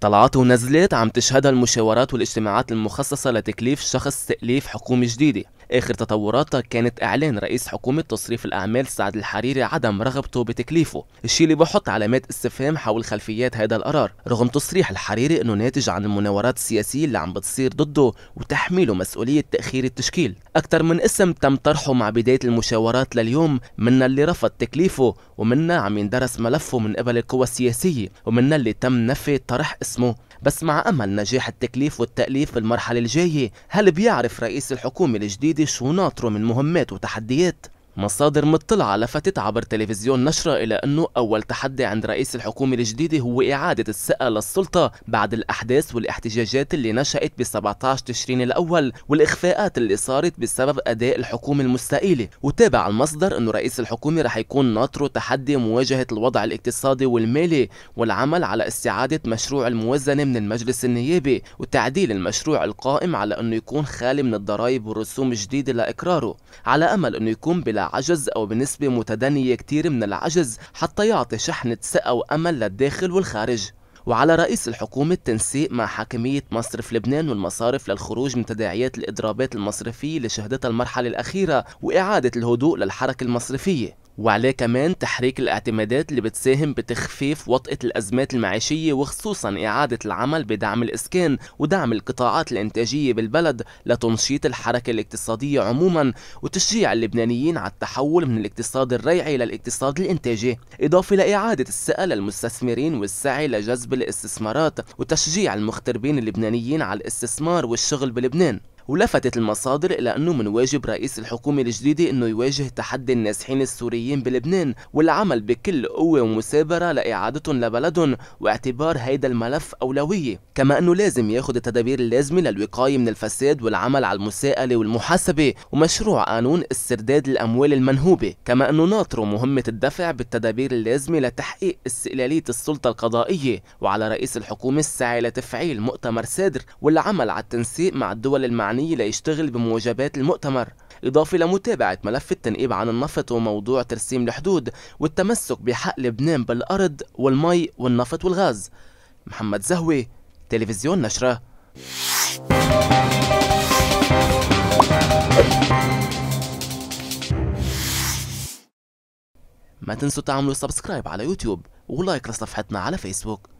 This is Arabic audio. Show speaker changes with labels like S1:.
S1: طلعت ونزلت عم تشهدها المشاورات والاجتماعات المخصصة لتكليف شخص تأليف حكومة جديدة آخر تطوراتها كانت إعلان رئيس حكومة تصريف الأعمال سعد الحريري عدم رغبته بتكليفه الشيء اللي بحط علامات استفهام حول خلفيات هذا القرار رغم تصريح الحريري انه ناتج عن المناورات السياسيه اللي عم بتصير ضده وتحميله مسؤوليه تاخير التشكيل اكثر من اسم تم طرحه مع بدايه المشاورات لليوم منا اللي رفض تكليفه ومنا عم يندرس ملفه من قبل القوى السياسيه ومنا اللي تم نفي طرح اسمه بس مع امل نجاح التكليف والتاليف بالمرحله الجايه هل بيعرف رئيس الحكومه الجديد الجيش ناطره من مهمات وتحديات مصادر مطلعة لفتت عبر تلفزيون نشرة إلى أنه أول تحدي عند رئيس الحكومة الجديدة هو إعادة الثقة للسلطة بعد الأحداث والاحتجاجات اللي نشأت ب 17 تشرين الأول والإخفاءات اللي صارت بسبب أداء الحكومة المستقيلة وتابع المصدر أنه رئيس الحكومة رح يكون ناطره تحدي مواجهة الوضع الاقتصادي والمالي والعمل على استعادة مشروع الموازنة من المجلس النيابي وتعديل المشروع القائم على أنه يكون خالي من الضرائب والرسوم الجديدة لإقراره على أمل أنه يكون بلا عجز أو بنسبة متدنية كتير من العجز حتى يعطي شحنة ثقة وأمل للداخل والخارج وعلى رئيس الحكومة التنسيق مع حاكمية مصرف لبنان والمصارف للخروج من تداعيات الإضرابات المصرفية اللي شهدتها المرحلة الأخيرة وإعادة الهدوء للحركة المصرفية وعليه كمان تحريك الاعتمادات اللي بتساهم بتخفيف وطئة الأزمات المعيشية وخصوصا إعادة العمل بدعم الإسكان ودعم القطاعات الإنتاجية بالبلد لتنشيط الحركة الاقتصادية عموما وتشجيع اللبنانيين على التحول من الاقتصاد الريعي للاقتصاد الإنتاجي إضافة لإعادة الثقة للمستثمرين والسعي لجذب الاستثمارات وتشجيع المغتربين اللبنانيين على الاستثمار والشغل بلبنان ولفتت المصادر إلى أنه من واجب رئيس الحكومة الجديدة أنه يواجه تحدي النازحين السوريين بلبنان والعمل بكل قوة ومثابرة لإعادتهم لبلدهم واعتبار هيدا الملف أولوية كما أنه لازم ياخد التدابير اللازمة للوقاية من الفساد والعمل على المساءلة والمحاسبة ومشروع قانون استرداد الأموال المنهوبة كما أنه ناطره مهمة الدفع بالتدابير اللازمة لتحقيق استقلالية السلطة القضائية وعلى رئيس الحكومة السعي لتفعيل مؤتمر سادر والعمل على التنسيق مع الدول المعنية الوطني ليشتغل بموجبات المؤتمر إضافة لمتابعة ملف التنقيب عن النفط وموضوع ترسيم الحدود والتمسك بحق لبنان بالأرض والمي والنفط والغاز محمد زهوي تلفزيون نشرة ما تنسوا تعملوا سبسكرايب على يوتيوب ولايك لصفحتنا على فيسبوك